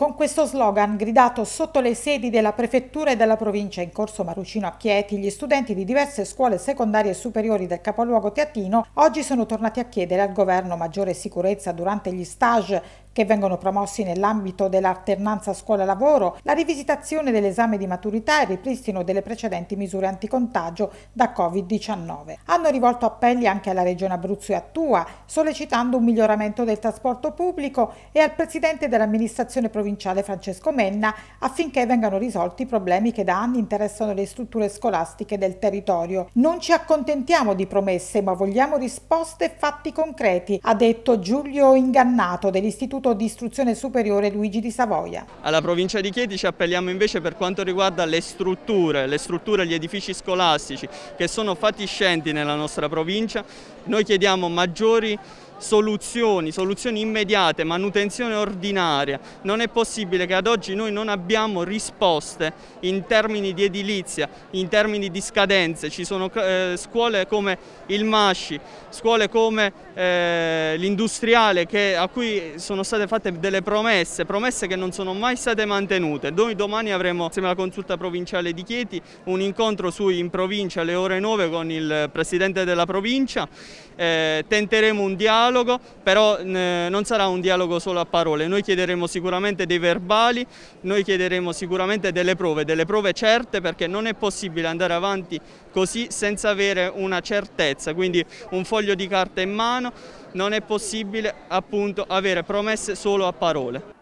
Con questo slogan, gridato sotto le sedi della prefettura e della provincia in corso Marucino a Chieti, gli studenti di diverse scuole secondarie e superiori del capoluogo teatino oggi sono tornati a chiedere al governo maggiore sicurezza durante gli stage che vengono promossi nell'ambito dell'alternanza scuola-lavoro, la rivisitazione dell'esame di maturità e il ripristino delle precedenti misure anticontagio da Covid-19. Hanno rivolto appelli anche alla Regione Abruzzo e Attua, sollecitando un miglioramento del trasporto pubblico e al Presidente dell'amministrazione provinciale Francesco Menna affinché vengano risolti i problemi che da anni interessano le strutture scolastiche del territorio. Non ci accontentiamo di promesse, ma vogliamo risposte e fatti concreti, ha detto Giulio Ingannato dell'Istituto istituto di istruzione superiore Luigi di Savoia. Alla provincia di Chieti ci appelliamo invece per quanto riguarda le strutture, le strutture, gli edifici scolastici che sono fatiscenti nella nostra provincia. Noi chiediamo maggiori soluzioni, soluzioni immediate, manutenzione ordinaria. Non è possibile che ad oggi noi non abbiamo risposte in termini di edilizia, in termini di scadenze. Ci sono eh, scuole come il Masci, scuole come eh, l'industriale a cui sono state fatte delle promesse, promesse che non sono mai state mantenute. Noi domani avremo, insieme alla consulta provinciale di Chieti, un incontro su in provincia alle ore 9 con il presidente della provincia. Eh, tenteremo un dialogo dialogo, però non sarà un dialogo solo a parole, noi chiederemo sicuramente dei verbali, noi chiederemo sicuramente delle prove, delle prove certe perché non è possibile andare avanti così senza avere una certezza, quindi un foglio di carta in mano, non è possibile appunto avere promesse solo a parole.